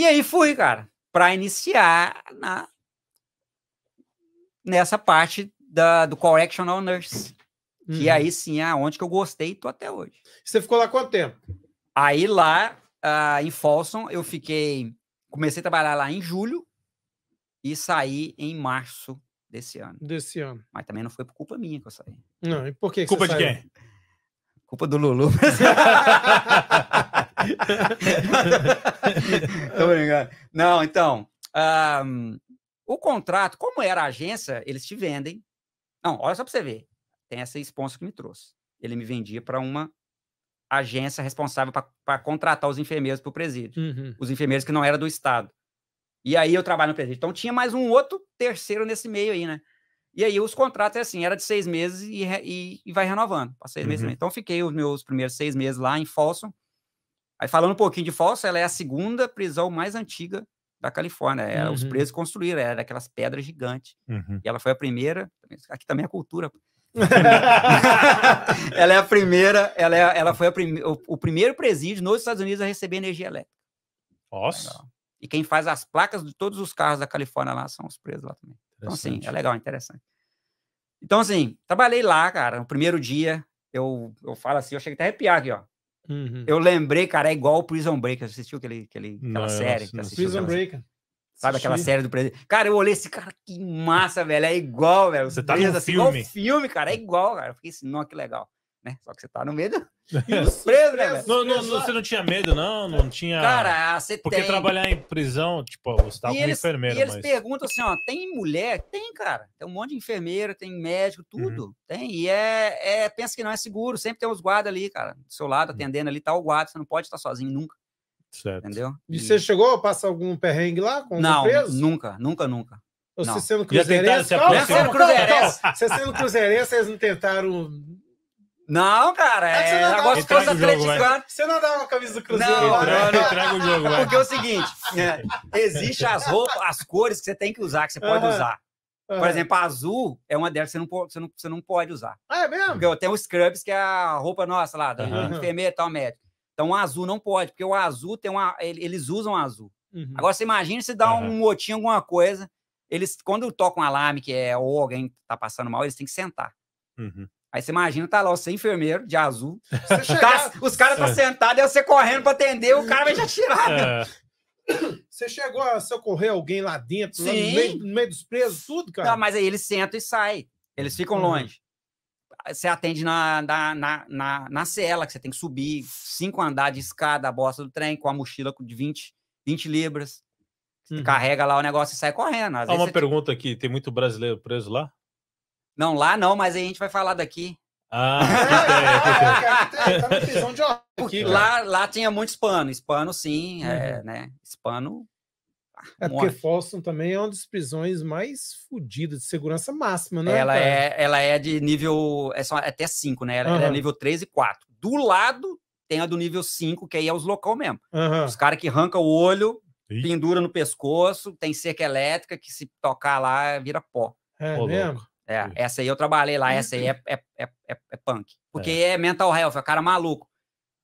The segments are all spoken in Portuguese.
E aí fui, cara, para iniciar na, nessa parte da, do Correctional Nurse. Uhum. Que aí sim é onde que eu gostei e tô até hoje. Você ficou lá quanto tempo? Aí lá, uh, em Folsom, eu fiquei. Comecei a trabalhar lá em julho e saí em março desse ano. Desse ano. Mas também não foi por culpa minha que eu saí. Não, e por que? que culpa de saiu? quem? Culpa do Lulu. Tô brincando. Não, então, um, o contrato, como era a agência, eles te vendem. Não, olha só para você ver. Tem essa sponsor que me trouxe. Ele me vendia para uma agência responsável para contratar os enfermeiros para o presídio. Uhum. Os enfermeiros que não era do Estado. E aí eu trabalho no presídio. Então tinha mais um outro terceiro nesse meio aí, né? E aí os contratos é assim, era de seis meses e, e, e vai renovando. Para seis uhum. meses. Então fiquei os meus primeiros seis meses lá em Folsom. Aí, falando um pouquinho de falsa, ela é a segunda prisão mais antiga da Califórnia. Era, é, uhum. Os presos construíram, era daquelas pedras gigantes. Uhum. E ela foi a primeira. Aqui também é cultura. ela é a primeira, ela, é, ela foi o, o, primeiro presídio nos Estados Unidos a receber energia elétrica. Nossa. E quem faz as placas de todos os carros da Califórnia lá são os presos lá também. Então, assim, é legal, interessante. Então, assim, trabalhei lá, cara, no primeiro dia. Eu, eu falo assim, eu cheguei até a arrepiar aqui, ó. Uhum. Eu lembrei, cara, é igual o Prison Break. Você assistiu aquele, aquele, aquela série? Que assistiu, Prison aquela... Break. Sabe aquela série do presidente? Cara, eu olhei esse cara, que massa, velho. É igual, velho. Você tá no assim, filme. Igual filme, cara. É igual, cara. Eu fiquei assim, não, que legal né? Só que você tá no medo. preso, né, não, não, não, você não tinha medo, não? Não tinha. Cara, você Porque tem. trabalhar em prisão, tipo, você tava e eles, enfermeiro. E eles mas... perguntam assim: ó, tem mulher? Tem, cara. Tem um monte de enfermeiro, tem médico, uhum. tudo. Uhum. Tem. E é, é. Pensa que não é seguro. Sempre tem os guardas ali, cara. Do seu lado, uhum. atendendo ali, tá o guarda. Você não pode estar sozinho nunca. Certo. Entendeu? E, e... você chegou a passar algum perrengue lá? Com não, nunca, nunca, nunca. Você sendo cruzeirense. se Você sendo cruzeirense, eles não tentaram não, cara, é, é negócio dos atleticanos. Você não dá uma camisa do Cruzeiro. Não, lá, não, não. Entrega o jogo, Porque é o seguinte, é, existe as roupas, as cores que você tem que usar, que você pode uhum. usar. Por exemplo, azul é uma delas que você não, pode, você, não, você não pode usar. Ah, é mesmo? Porque eu os scrubs, que é a roupa nossa lá, da uhum. enfermeira e tal, médico. Então, o azul não pode, porque o azul tem uma. Eles usam azul. Uhum. Agora, você imagina se dá um motinho, alguma coisa. Eles, quando tocam um alarme, que é ou alguém tá passando mal, eles têm que sentar. Uhum. Aí você imagina, tá lá você enfermeiro de azul. Chegar... Tá, os caras tá é. sentado, e você correndo para atender, o cara vai já tirar. É. Você chegou a socorrer alguém lá dentro, lá no, meio, no, meio, dos presos, tudo, cara? Não, mas aí eles sentam e saem. Eles ficam hum. longe. Você atende na, na, na, na, na cela, que você tem que subir cinco andares de escada, a bosta do trem, com a mochila de 20, 20 libras. Uhum. Carrega lá o negócio e sai correndo. Há uma pergunta aqui: tem muito brasileiro preso lá? Não, lá não, mas a gente vai falar daqui. Ah, porque é, é, é, tá lá, lá tinha muito hispano, hispano sim, uhum. é, né? Hispano. Ah, é morre. porque Folsom também é uma das prisões mais fodidas de segurança máxima, né? Ela é, ela é de nível. É só, até 5, né? Ela, uhum. ela, é nível 3 e 4. Do lado tem a do nível 5, que aí é os local mesmo. Uhum. Os caras que arrancam o olho, Ih. pendura no pescoço, tem cerca elétrica que se tocar lá vira pó. É Pô, mesmo? É, essa aí eu trabalhei lá, essa aí é, é, é, é, é punk. Porque é. é. mental health, é cara maluco.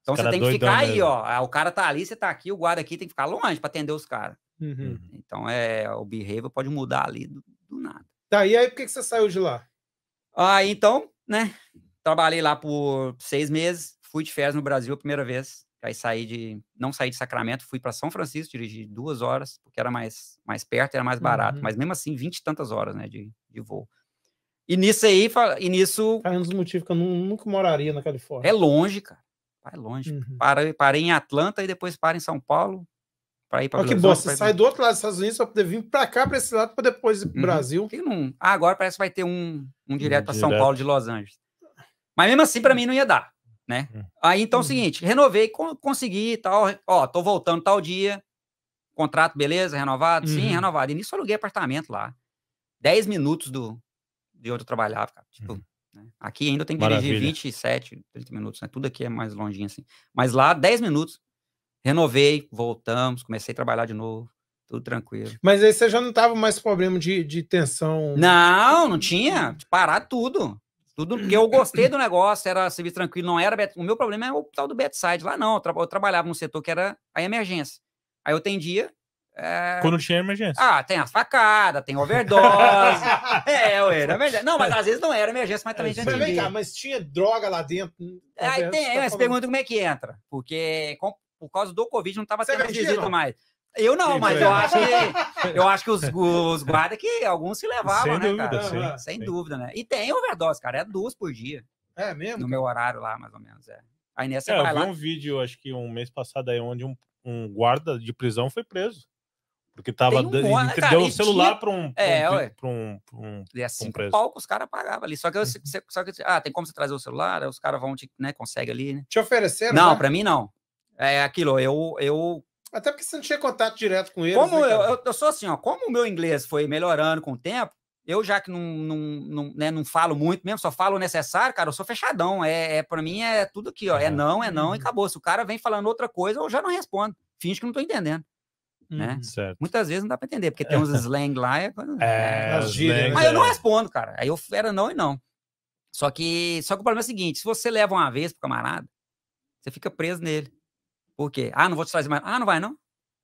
Então você tem que ficar aí, mesmo. ó. Ah, o cara tá ali, você tá aqui, o guarda aqui tem que ficar longe para atender os caras. Uhum. uhum. Então é, o behavior pode mudar ali do, do nada. Tá, e aí por que, que você saiu de lá? Ah, então, né? Trabalhei lá por seis meses, fui de férias no Brasil a primeira vez. Aí saí de. Não saí de Sacramento, fui para São Francisco, dirigi duas horas, porque era mais, mais perto, era mais barato. Uhum. Mas mesmo assim, vinte e tantas horas, né? De, de voo. E nisso aí, e nisso. é um dos motivos que eu nunca moraria na Califórnia. É longe, cara. é longe. Uhum. Parei, em Atlanta e depois para em São Paulo. Para ir para o que bosta, você sai do outro lado dos Estados Unidos só poder vir para cá, para esse lado, para depois ir para o uhum. Brasil. Não... Ah, agora parece que vai ter um, um direto para São Paulo de Los Angeles. Mas mesmo assim, para mim não ia dar, né? Uhum. Aí então é o uhum. seguinte: renovei, consegui e tal. Ó, tô voltando tal dia. Contrato, beleza? Renovado? Sim, uhum. renovado. E nisso aluguei apartamento lá. 10 minutos do, de onde eu trabalhava, cara. Tipo, uhum. né? aqui ainda tem que Maravilha. dirigir 27, 30 minutos, né? Tudo aqui é mais longinho assim. Mas lá, 10 minutos. Renovei, voltamos, comecei a trabalhar de novo tudo tranquilo. Mas aí você já não tava mais problema de, de tensão? Não, não tinha. Parar tudo. Tudo, eu gostei do negócio, era serviço tranquilo, não era. O meu problema é o hospital do bedside. Lá não, eu, tra... eu, trabalhava num setor que era a emergência. Aí eu atendia, é... Quando tinha emergência. Ah, tem as facadas, tem overdose. é, era emergência. Não, mas às vezes não era emergência, mas também é, mas vem cá, mas tinha droga lá dentro. Hum, aí é, tem, tá mas pergunta como é que entra. Porque com, por causa do Covid não tava sendo tendo visita mais. Eu não, Sim, mas eu acho que eu acho que os, os guardas que alguns se levavam, sem né, dúvida, cara? Sim, sem sim. dúvida, né? E tem overdose, cara, é duas por dia. É mesmo? No meu horário lá, mais ou menos, é. Aí nessa é, eu vi lá... um vídeo, acho que um mês passado aí, onde um, um guarda de prisão foi preso. Porque tava um monte, deu celular para um, é, um, um, assim, é palco os caras pagavam ali. Só que, eu, uhum. só que ah, tem como você trazer o celular, os caras vão te, né, consegue ali, né? Te ofereceram? Não, né? para mim não. É aquilo, eu, eu até porque você não tinha contato direto com ele. Como né, eu, eu, sou assim, ó, como o meu inglês foi melhorando com o tempo, eu já que não, não, não, né, não falo muito mesmo, só falo o necessário, cara, eu sou fechadão. É, é para mim é tudo aqui, ó. É não, é não, e uhum. acabou. Se o cara vem falando outra coisa, eu já não respondo. Finge que não tô entendendo né? Uhum. Certo. Muitas vezes não dá para entender, porque tem uns slang lá. É, é, gírias, né? é. mas eu não respondo, cara. Aí eu era não e não. Só que, só que o problema é o seguinte: se você leva uma vez pro camarada, você fica preso nele. Por quê? Ah, não vou te trazer mais. Ah, não vai, não?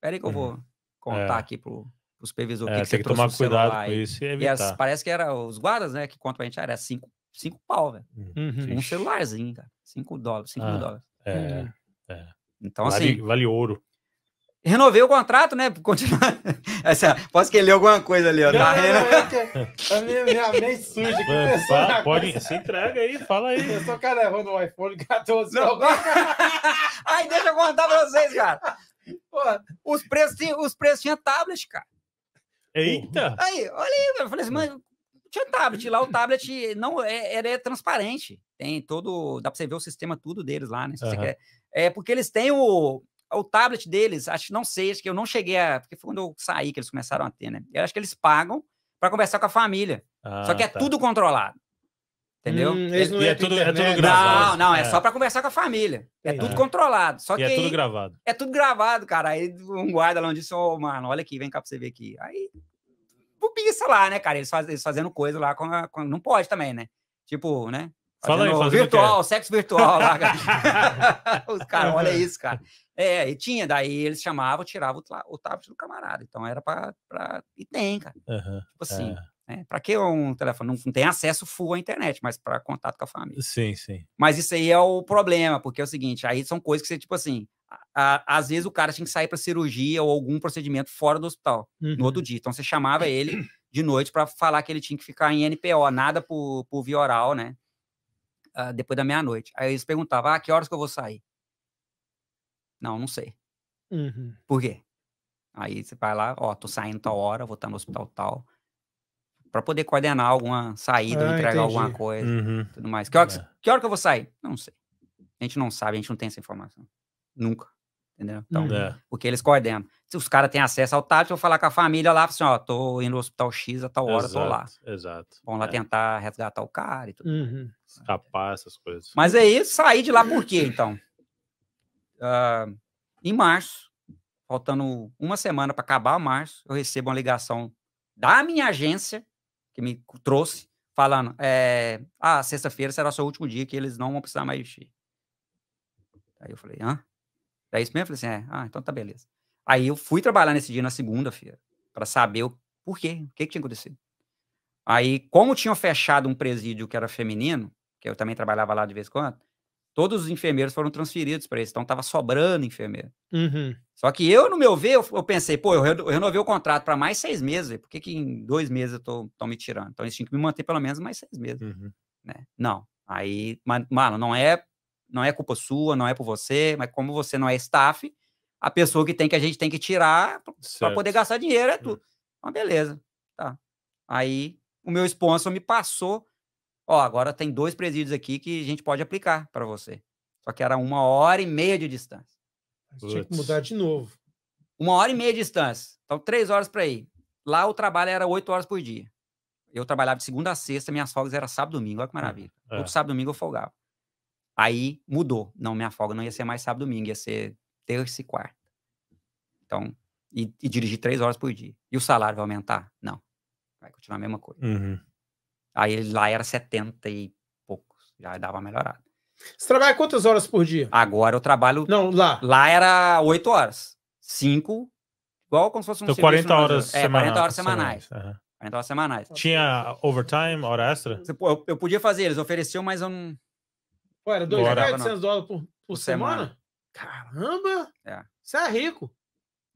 Peraí que eu vou uhum. contar é. aqui pro, pro supervisor. É, que tem que, que tomar cuidado com isso e evitar. E as, parece que era os guardas, né, que contam pra gente, ah, era cinco, cinco pau, velho. Hum, uhum. Um celularzinho, cara. Cinco dólares, cinco ah, mil dólares. É, uhum. é. Então, vale, assim... Vale ouro. Renovei o contrato, né? Continuar. posso querer alguma coisa ali, ó. Não, tá não, não, é a minha, mente suja aqui. Pode, se entrega aí, fala aí. Eu sou o cara levando o iPhone 14. Não. Ai, deixa eu contar pra vocês, cara. Pô, os preços tinham preços tinha tablet, cara. Eita! Aí, olha aí, eu falei assim, mas tinha tablet. Lá o tablet não é, era é transparente. Tem todo. Dá pra você ver o sistema tudo deles lá, né? Se uhum. você quer. É porque eles têm o o tablet deles, acho que não sei, acho que eu não cheguei a. Porque foi quando eu saí que eles começaram a ter, né? Eu acho que eles pagam para conversar com a família. Ah, Só que é tá. tudo controlado. Entendeu? Hum, eles é, não é, é, tudo, é tudo gravado. Não, não, é, é. só para conversar com a família. É, tudo controlado. Só e que é tudo aí, gravado. É tudo gravado, cara. Aí um guarda lá onde disse, ô, oh, mano, olha aqui, vem cá pra você ver aqui. Aí, bobiça lá, né, cara? Eles, faz, eles fazendo coisa lá com, a, com, Não pode também, né? Tipo, né? Fala aí, fala virtual, sexo virtual. Lá, cara. Os caras, olha é. isso, cara. É, e tinha, daí eles chamavam, tiravam o, o tablet do camarada. Então era pra. pra... E tem, cara. Uhum, tipo assim. É. Né? Para que um telefone? Não, não, tem acesso full à internet, mas para contato com a família. Sim, sim. Mas isso aí é o problema, porque é o seguinte: aí são coisas que você, tipo assim, a, a, às vezes o cara tinha que sair para cirurgia ou algum procedimento fora do hospital uhum. no outro uhum. dia. Então você chamava ele de noite para falar que ele tinha que ficar em NPO, nada por, por via oral, né? uh, depois da meia-noite. Aí eles perguntavam, ah, que horas que eu vou sair? Não, não sei. Uhum. Por quê? Aí você vai lá, ó, tô saindo tal hora, vou estar no hospital tal. Para poder coordenar alguma saída, ah, entregar entendi. alguma coisa, uhum. tudo mais. Que hora que, é. que hora que eu vou sair? Não sei. A gente não sabe, a gente não tem essa informação. Nunca entendeu? Então, uhum. é. porque eles coordenam. Se os caras têm acesso ao TAPS, eu vou falar com a família lá, assim, ó, tô indo no hospital X a tal hora, exato, tô lá. Exato. Vão lá é. tentar resgatar o cara e tudo. Uhum. Escapar essas coisas. Mas aí, é saí de lá por quê, então? Uh, em março, faltando uma semana para acabar março, eu recebo uma ligação da minha agência, que me trouxe, falando, é, ah, sexta-feira será o seu último dia, que eles não vão precisar mais de ti. Aí eu falei, hã? É isso mesmo? Eu falei assim, é, ah, então tá beleza. Aí eu fui trabalhar nesse dia na segunda-feira, para saber o porquê, o que, que tinha acontecido. Aí, como tinham fechado um presídio que era feminino, que eu também trabalhava lá de vez em quando, todos os enfermeiros foram transferidos para eles, então tava sobrando enfermeiro. Uhum. Só que eu, no meu ver, eu, eu pensei, pô, eu, eu renovei o contrato para mais seis meses, por que, que em dois meses eu tô, tô me tirando? Então eles tinham que me manter pelo menos mais seis meses. Uhum. Né? Não. Aí, mano, não é não é culpa sua, não é por você, mas como você não é staff, a pessoa que tem que a gente tem que tirar para poder gastar dinheiro é tu. Mas hum. então, beleza, tá. Aí o meu sponsor me passou, ó, agora tem dois presídios aqui que a gente pode aplicar para você. Só que era uma hora e meia de distância. Tinha que mudar de novo. Uma hora e meia de distância. Então, três horas para ir. Lá o trabalho era oito horas por dia. Eu trabalhava de segunda a sexta, minhas folgas era sábado e domingo. Olha que hum, maravilha. É. Todo sábado e domingo eu folgava. Aí mudou. Não, minha folga não ia ser mais sábado domingo, ia ser terça e quarta. Então, e, e dirigir três horas por dia. E o salário vai aumentar? Não. Vai continuar a mesma coisa. Uhum. Aí lá era 70 e poucos, já dava melhorado. Você trabalha quantas horas por dia? Agora eu trabalho. Não, lá. Lá era 8 horas. 5, igual como se fosse um então, 40 horas, é, 40 horas semanais. semanais. Uhum. 40 horas semanais. Tinha overtime, hora extra? Eu, eu podia fazer, eles ofereciam, mas eu não Pô, era 2.400 dólares por, por, por é semana? semana? Caramba! É. Você é rico.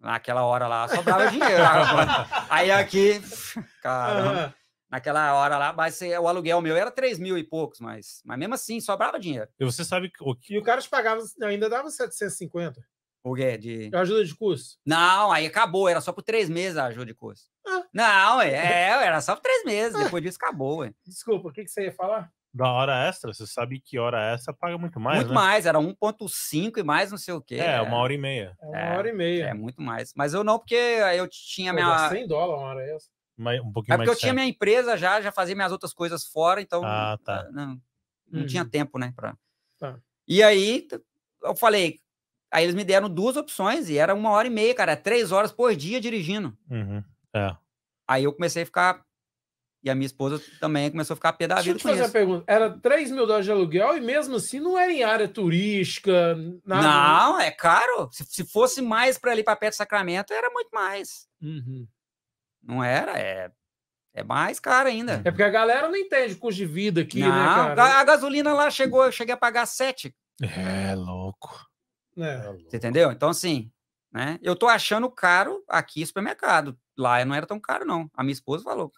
Naquela hora lá, sobrava dinheiro. Aí aqui, caramba. Uhum. Naquela hora lá, mas o aluguel meu era 3 mil e poucos, mas, mas mesmo assim, sobrava dinheiro. E você sabe o que... E o cara te pagava, ainda dava 750. O quê? De... Ajuda de curso? Não, aí acabou, era só por três meses a ajuda de curso. Ah. Não, é, é era só por três meses, depois disso acabou. Ué. Desculpa, o que, que você ia falar? da hora extra, você sabe que hora extra paga muito mais. Muito né? mais, era 1,5 e mais não sei o quê. É, uma hora e meia. É uma hora e é, meia. É, muito mais. Mas eu não, porque eu tinha Pô, minha. 100 dólares uma hora extra. Mais, um pouquinho é porque eu tinha minha empresa já, já fazia minhas outras coisas fora, então. Ah, tá. Ah, não, não uhum. tinha tempo, né? Pra... Tá. E aí eu falei. Aí eles me deram duas opções e era uma hora e meia, cara, três horas por dia dirigindo. Uhum. É. Aí eu comecei a ficar e a minha esposa também começou a ficar pé da vida. Deixa eu te fazer uma pergunta. Era 3 mil dólares de aluguel e mesmo assim não era em área turística, nada. Né? Não, é caro. Se, se fosse mais para ali para perto de Sacramento, era muito mais. Uhum. Não era, é, é mais caro ainda. É porque a galera não entende o custo de vida aqui, né, não, né, cara? A gasolina lá chegou, eu cheguei a pagar 7. É louco. É, é louco. Você entendeu? Então, assim, né? Eu tô achando caro aqui supermercado. Lá não era tão caro, não. A minha esposa falou,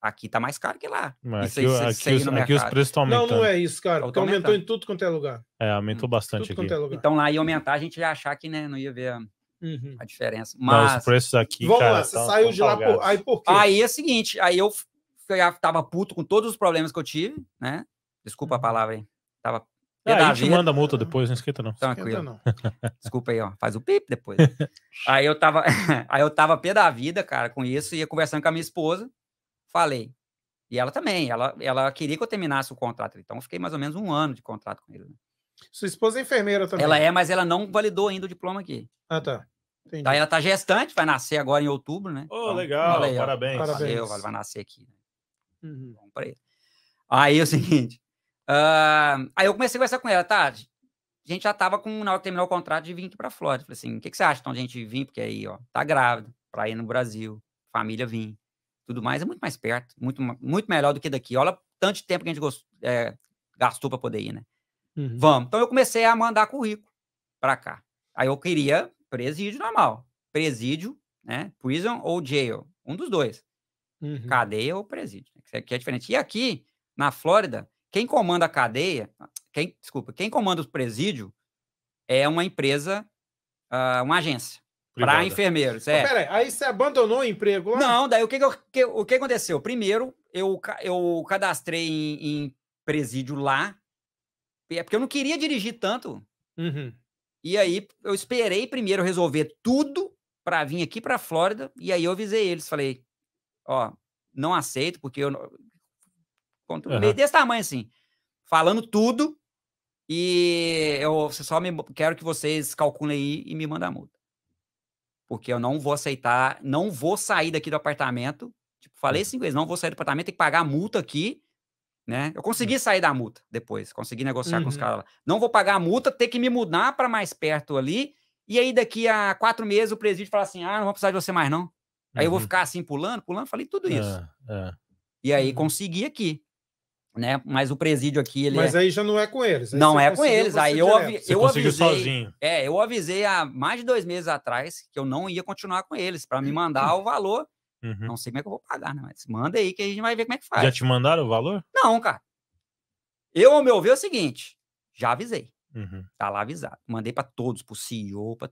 Aqui tá mais caro que lá. Mas isso, aqui, aqui, os, no aqui os preços estão aumentando. Não, não é isso, cara. Tá porque aumentou em tudo quanto é lugar. É, aumentou hum, bastante aqui. É então lá ia aumentar, a gente ia achar que né, não ia ver a, uhum. a diferença. Mas não, os preços aqui, Vamos cara, lá, você saiu de lá, por... aí por quê? Aí é o seguinte, aí eu, eu tava puto com todos os problemas que eu tive, né? Desculpa a uhum. palavra aí. Tava é, a gente manda multa depois, não esquenta não. Tranquilo. Não. Desculpa aí, ó. Faz o pip depois. aí eu tava, aí eu tava pé da vida, cara, com isso, ia conversando com a minha esposa. Falei. E ela também, ela, ela queria que eu terminasse o contrato. Então, eu fiquei mais ou menos um ano de contrato com ele. Né. Sua esposa é enfermeira também. Ela é, mas ela não validou ainda o diploma aqui. Ah, tá. Entendi. ela tá gestante, vai nascer agora em outubro, né? Ô, oh, então, legal, parabéns. Ó, parabéns. Valeu, vai nascer aqui. Né. Uhum. Bom, pra ele. Aí é o seguinte. Uh, aí eu comecei a conversar com ela, tarde. a gente já tava com, na hora terminou o contrato, de vir aqui pra Flórida. Falei assim, o que, que, você acha? Então, a gente vir, porque aí, ó, tá grávida, pra ir no Brasil, família vir tudo mais, é muito mais perto, muito, muito melhor do que daqui. Olha tanto tempo que a gente gost, é, gastou para poder ir, né? Uhum. Vamos. Então eu comecei a mandar currículo para cá. Aí eu queria presídio normal, presídio, né? Prison ou jail, um dos dois. Uhum. Cadeia ou presídio, né? é, que é diferente. E aqui, na Flórida, quem comanda a cadeia, quem, desculpa, quem comanda o presídio é uma empresa, uh, uma agência. Para enfermeiros, é. Peraí, aí você abandonou o emprego lá? Não, daí o que, que, o que aconteceu? Primeiro, eu, eu cadastrei em, em presídio lá, é porque eu não queria dirigir tanto. Uhum. E aí eu esperei primeiro resolver tudo para vir aqui para Flórida, e aí eu avisei eles, falei, ó, não aceito, porque eu... conto Uhum. Desse tamanho, assim. Falando tudo, e eu só me, quero que vocês calculem aí e me mandem a multa porque eu não vou aceitar, não vou sair daqui do apartamento. Tipo, falei cinco hum. vezes, não vou sair do apartamento, tem que pagar a multa aqui, né? Eu consegui hum. sair da multa depois, consegui negociar uhum. com os uhum. caras lá. Não vou pagar a multa, ter que me mudar para mais perto ali, e aí daqui a quatro meses o presídio fala assim, ah, não vou precisar de você mais não. Aí eu vou uhum. ficar assim pulando, pulando, falei tudo isso. Ah, é. E aí uhum. consegui aqui né? Mas o presídio aqui ele Mas é... aí já não é com eles. Não é com eles. Aí eu, av... eu avisei. Sozinho. É, eu avisei há mais de dois meses atrás que eu não ia continuar com eles para me uhum. mandar o valor. Uhum. Não sei como é que eu vou pagar, né? Mas manda aí que a gente vai ver como é que faz. Já te mandaram o valor? Não, cara. Eu, ao meu ver, é o seguinte: já avisei. Uhum. Tá lá avisado. Mandei para todos, pro CEO, pra...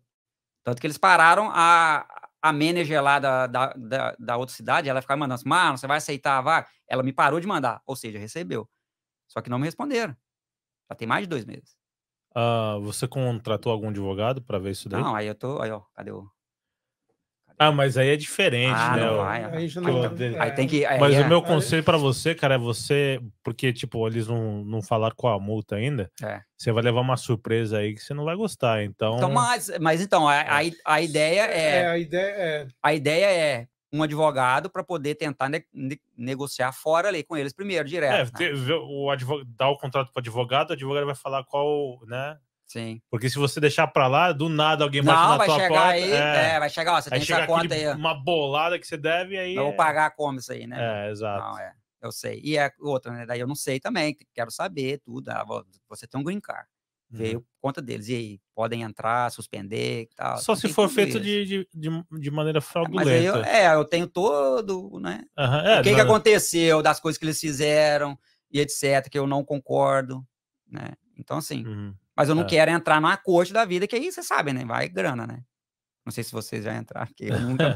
tanto que eles pararam a, a manager lá da, da, da, da outra cidade, ela ficava mandando assim, mano, você vai aceitar a vaga? Ela me parou de mandar, ou seja, recebeu. Só que não me responderam. Já tem mais de dois meses. Uh, você contratou algum advogado para ver isso daí? Não, aí eu tô. Aí, ó, cadê o. Ah, mas aí é diferente, ah, né? Vai, aí, não... aí, tem que. mas é. o meu conselho para você, cara, é você. Porque, tipo, eles não, não falaram com a multa ainda. É. Você vai levar uma surpresa aí que você não vai gostar. Então. então mas, mas então, a, a, a ideia é. é a ideia é. A ideia é um advogado para poder tentar ne ne negociar fora ali com eles primeiro, direto. É, né? ter, o advogado, dá o contrato para o advogado, o advogado vai falar qual, né? Sim. Porque se você deixar pra lá, do nada alguém bate Não, na vai tua chegar porta. Aí, é, é, vai chegar, ó, você aí tem essa conta aí. Uma bolada que você deve aí. Eu vou é. pagar como isso aí, né? É, exato. Não, é, eu sei. E é outra, né? Daí eu não sei também, quero saber tudo. Ah, você tem um green card. Uhum. Veio conta deles. E aí, podem entrar, suspender e tal. Só se for feito de, de, de, maneira é, fraudulenta. É, eu, é, eu tenho todo, né? Uhum, é, o que, não... que aconteceu, das coisas que eles fizeram e etc., que eu não concordo, né? Então, assim. Uhum. Mas eu não é. quero entrar na corte da vida, que aí você sabe, né? Vai grana, né? Não sei se vocês já entraram, aqui. eu nunca.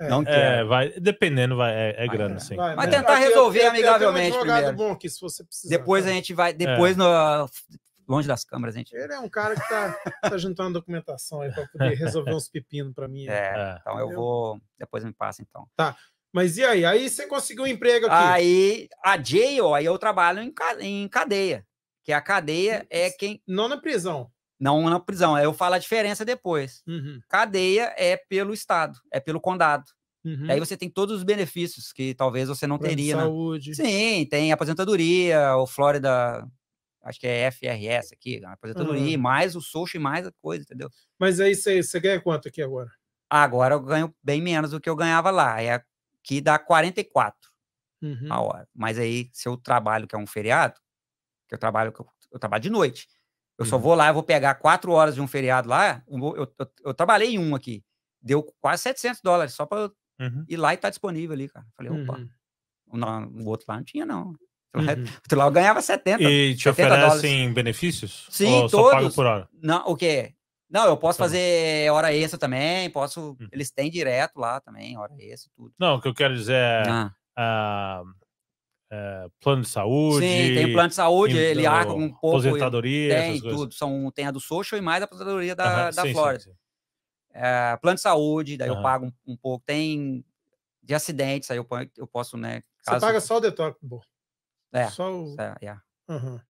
É. não é, quero. É, vai, dependendo, vai, é, é vai grana, sim. Vai, mas né. tentar resolver eu, eu, amigavelmente. Eu primeiro. bom aqui, se você precisar. Depois tá? a gente vai. Depois no, longe das câmeras, gente. Ele é um cara que tá, tá juntando documentação aí para poder resolver uns pepinos para mim. É, então eu vou. Depois me passa, então. Tá. Mas e aí? Aí você conseguiu um emprego aqui? Aí, a jail, aí eu trabalho em, em cadeia. Que a cadeia é quem. Não na prisão. Não na prisão. É eu falo a diferença depois. Uhum. Cadeia é pelo Estado, é pelo condado. Uhum. Aí você tem todos os benefícios que talvez você não Plano teria. Né? Saúde. Né? Sim, tem aposentadoria, o Flórida, acho que é FRS aqui, aposentadoria, uhum. mais o Social e mais a coisa, entendeu? Mas aí você ganha quanto aqui agora? Agora eu ganho bem menos do que eu ganhava lá. É aqui dá 44 uhum. a hora. Mas aí, se eu trabalho, que é um feriado, eu trabalho, eu trabalho de noite. Eu só uhum. vou lá, eu vou pegar quatro horas de um feriado lá. Eu, eu, eu, eu trabalhei um aqui, deu quase 700 dólares só para uhum. ir lá e tá disponível ali, cara. Falei, opa, uhum. o, o outro lá não tinha, não. Uhum. outro lá eu ganhava 70. E te 70 oferecem dólares. benefícios? Sim, Ou todos. Só pago por hora? Não, o quê? Não, eu posso então. fazer hora extra também, posso. Hum. Eles têm direto lá também, hora extra, tudo. Não, o que eu quero dizer é. Ah. Uh, é, plano de saúde. Sim, tem plano de saúde, então, ele arca um eh, pouco. Aposentadoria, tem tudo. São, tem a do social e mais a aposentadoria da, uhum, da sim, Flórida. Sim, sim. Eh, é, plano de saúde, daí uhum. eu pago um, um, pouco. Tem de acidentes, aí eu, eu posso, né? Caso... Você paga só o detóxico. É. Só o... é yeah. É. uhum.